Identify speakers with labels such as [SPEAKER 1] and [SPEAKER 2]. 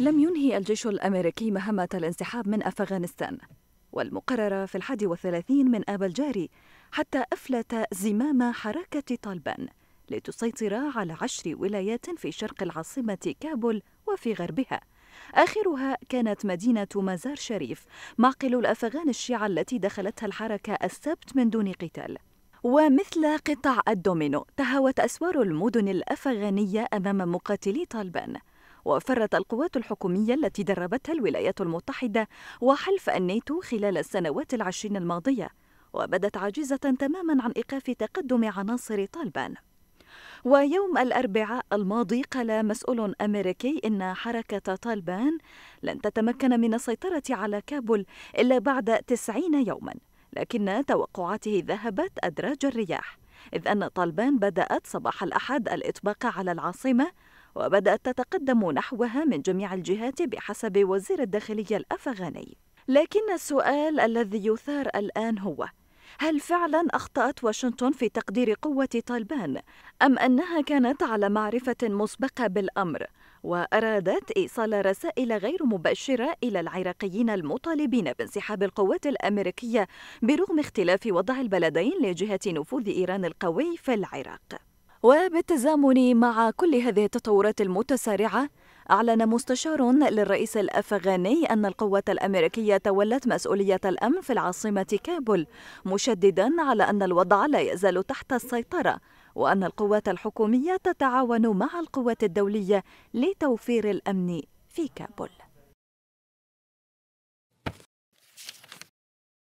[SPEAKER 1] لم ينهي الجيش الأمريكي مهمة الانسحاب من أفغانستان والمقررة في الحادي والثلاثين من آب الجاري حتى أفلت زمام حركة طالبان لتسيطر على عشر ولايات في شرق العاصمة كابول وفي غربها آخرها كانت مدينة مزار شريف معقل الأفغان الشيعة التي دخلتها الحركة السبت من دون قتال ومثل قطع الدومينو تهاوت أسوار المدن الأفغانية أمام مقاتلي طالبان وفرت القوات الحكومية التي دربتها الولايات المتحدة وحلف الناتو خلال السنوات العشرين الماضية وبدت عاجزة تماما عن إيقاف تقدم عناصر طالبان ويوم الأربعاء الماضي قال مسؤول أمريكي إن حركة طالبان لن تتمكن من السيطرة على كابول إلا بعد تسعين يوماً لكن توقعاته ذهبت أدراج الرياح إذ أن طالبان بدأت صباح الأحد الإطباق على العاصمة وبدأت تتقدم نحوها من جميع الجهات بحسب وزير الداخلية الأفغاني لكن السؤال الذي يثار الآن هو هل فعلا أخطأت واشنطن في تقدير قوة طالبان أم أنها كانت على معرفة مسبقة بالأمر وأرادت إيصال رسائل غير مباشرة إلى العراقيين المطالبين بانسحاب القوات الأمريكية برغم اختلاف وضع البلدين لجهة نفوذ إيران القوي في العراق وبالتزامن مع كل هذه التطورات المتسارعة أعلن مستشار للرئيس الأفغاني أن القوات الأمريكية تولت مسؤولية الأمن في العاصمة كابول مشددا على أن الوضع لا يزال تحت السيطرة وأن القوات الحكومية تتعاون مع القوات الدولية لتوفير الأمن في كابول